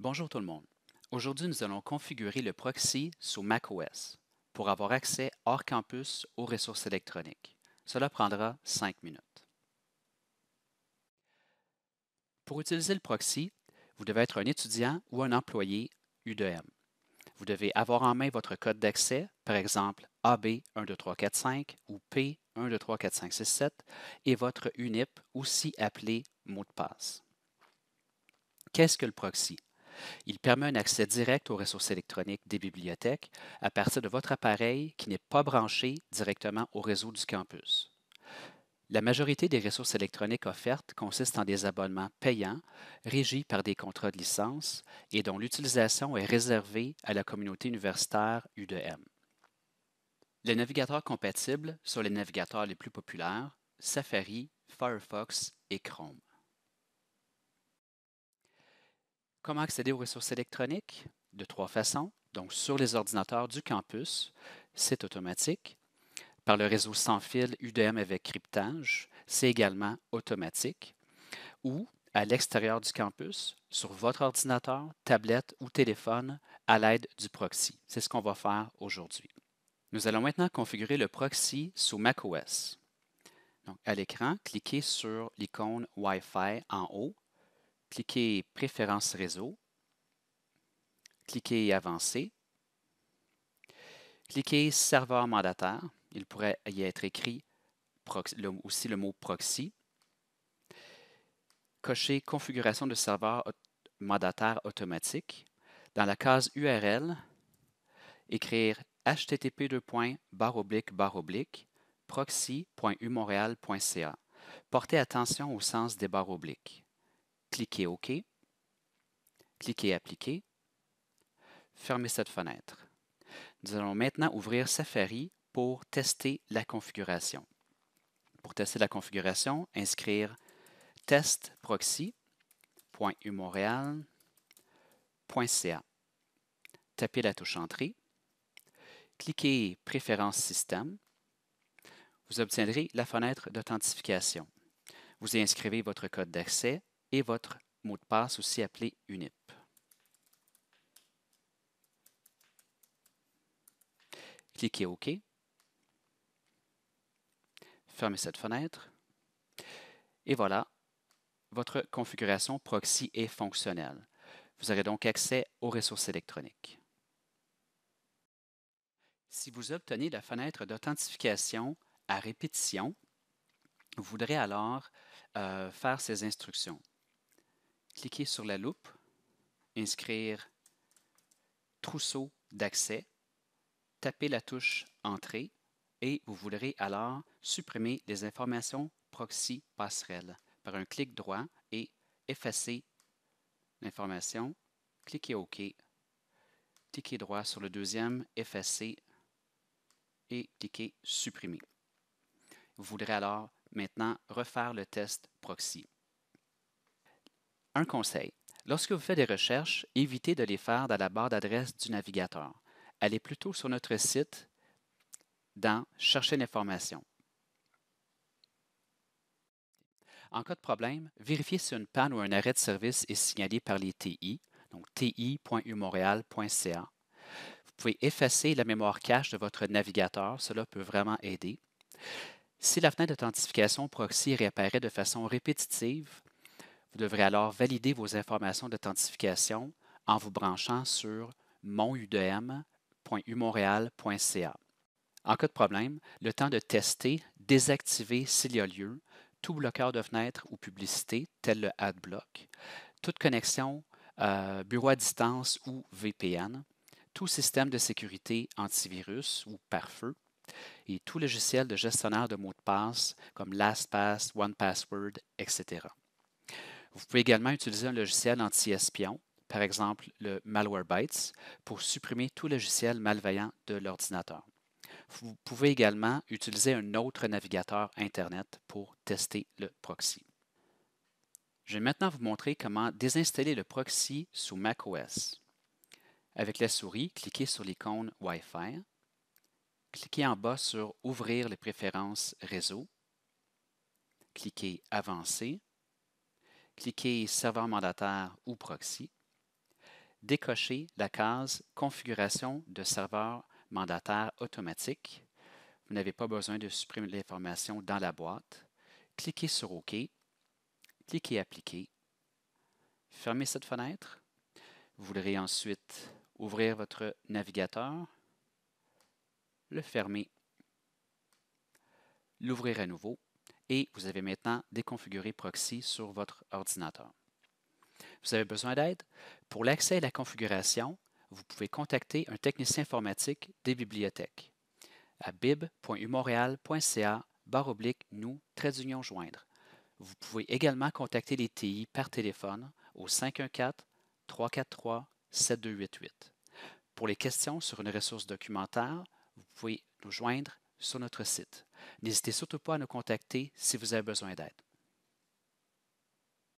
Bonjour tout le monde. Aujourd'hui, nous allons configurer le proxy sous macOS pour avoir accès hors campus aux ressources électroniques. Cela prendra 5 minutes. Pour utiliser le proxy, vous devez être un étudiant ou un employé U2M. Vous devez avoir en main votre code d'accès, par exemple AB12345 ou P1234567, et votre UNIP, aussi appelé mot de passe. Qu'est-ce que le proxy? Il permet un accès direct aux ressources électroniques des bibliothèques à partir de votre appareil qui n'est pas branché directement au réseau du campus. La majorité des ressources électroniques offertes consistent en des abonnements payants, régis par des contrats de licence et dont l'utilisation est réservée à la communauté universitaire u Les navigateurs compatibles sont les navigateurs les plus populaires, Safari, Firefox et Chrome. Comment accéder aux ressources électroniques? De trois façons. Donc, sur les ordinateurs du campus, c'est automatique. Par le réseau sans fil UDM avec cryptage, c'est également automatique. Ou à l'extérieur du campus, sur votre ordinateur, tablette ou téléphone, à l'aide du proxy. C'est ce qu'on va faire aujourd'hui. Nous allons maintenant configurer le proxy sous macOS. Donc, à l'écran, cliquez sur l'icône Wi-Fi en haut cliquez Préférences réseau, cliquez Avancer, cliquez Serveur mandataire. Il pourrait y être écrit aussi le mot proxy. Cochez Configuration de serveur mandataire automatique. Dans la case URL, écrire http proxy.umontréal.ca. Portez attention au sens des barres obliques. Cliquez OK. Cliquez Appliquer. Fermez cette fenêtre. Nous allons maintenant ouvrir Safari pour tester la configuration. Pour tester la configuration, inscrire testproxy.umontréal.ca. Tapez la touche Entrée. Cliquez Préférences système. Vous obtiendrez la fenêtre d'authentification. Vous y inscrivez votre code d'accès et votre mot de passe, aussi appelé UNIP. Cliquez OK. Fermez cette fenêtre. Et voilà, votre configuration proxy est fonctionnelle. Vous aurez donc accès aux ressources électroniques. Si vous obtenez la fenêtre d'authentification à répétition, vous voudrez alors euh, faire ces instructions. Cliquez sur la loupe, inscrire Trousseau d'accès, tapez la touche Entrée et vous voudrez alors supprimer les informations proxy passerelle par un clic droit et effacer l'information. Cliquez OK. Cliquez droit sur le deuxième, effacer et cliquez supprimer. Vous voudrez alors maintenant refaire le test proxy. Un conseil. Lorsque vous faites des recherches, évitez de les faire dans la barre d'adresse du navigateur. Allez plutôt sur notre site dans Chercher l'information. En cas de problème, vérifiez si une panne ou un arrêt de service est signalé par les TI, donc ti.umontréal.ca. Vous pouvez effacer la mémoire cache de votre navigateur, cela peut vraiment aider. Si la fenêtre d'authentification proxy réapparaît de façon répétitive, vous devrez alors valider vos informations d'authentification en vous branchant sur monudm.umontréal.ca. En cas de problème, le temps de tester, désactiver s'il y a lieu, tout bloqueur de fenêtre ou publicité, tel le AdBlock, toute connexion euh, bureau à distance ou VPN, tout système de sécurité antivirus ou pare-feu, et tout logiciel de gestionnaire de mots de passe comme LastPass, OnePassword, etc. Vous pouvez également utiliser un logiciel anti-espion, par exemple le Malwarebytes, pour supprimer tout logiciel malveillant de l'ordinateur. Vous pouvez également utiliser un autre navigateur Internet pour tester le proxy. Je vais maintenant vous montrer comment désinstaller le proxy sous macOS. Avec la souris, cliquez sur l'icône Wi-Fi. Cliquez en bas sur Ouvrir les préférences réseau. Cliquez Avancer cliquez Serveur mandataire ou proxy. Décochez la case Configuration de serveur mandataire automatique. Vous n'avez pas besoin de supprimer l'information dans la boîte. Cliquez sur OK. Cliquez Appliquer. Fermez cette fenêtre. Vous voudrez ensuite ouvrir votre navigateur, le fermer, l'ouvrir à nouveau et vous avez maintenant déconfiguré Proxy sur votre ordinateur. Vous avez besoin d'aide? Pour l'accès à la configuration, vous pouvez contacter un technicien informatique des bibliothèques à bib.umontréal.ca nous joindre. Vous pouvez également contacter les TI par téléphone au 514-343-7288. Pour les questions sur une ressource documentaire, vous pouvez nous joindre sur notre site. N'hésitez surtout pas à nous contacter si vous avez besoin d'aide.